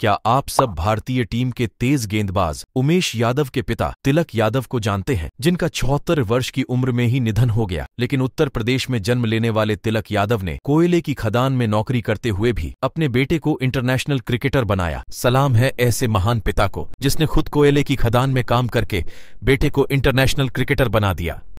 क्या आप सब भारतीय टीम के तेज गेंदबाज उमेश यादव के पिता तिलक यादव को जानते हैं जिनका चौहत्तर वर्ष की उम्र में ही निधन हो गया लेकिन उत्तर प्रदेश में जन्म लेने वाले तिलक यादव ने कोयले की खदान में नौकरी करते हुए भी अपने बेटे को इंटरनेशनल क्रिकेटर बनाया सलाम है ऐसे महान पिता को जिसने खुद कोयले की खदान में काम करके बेटे को इंटरनेशनल क्रिकेटर बना दिया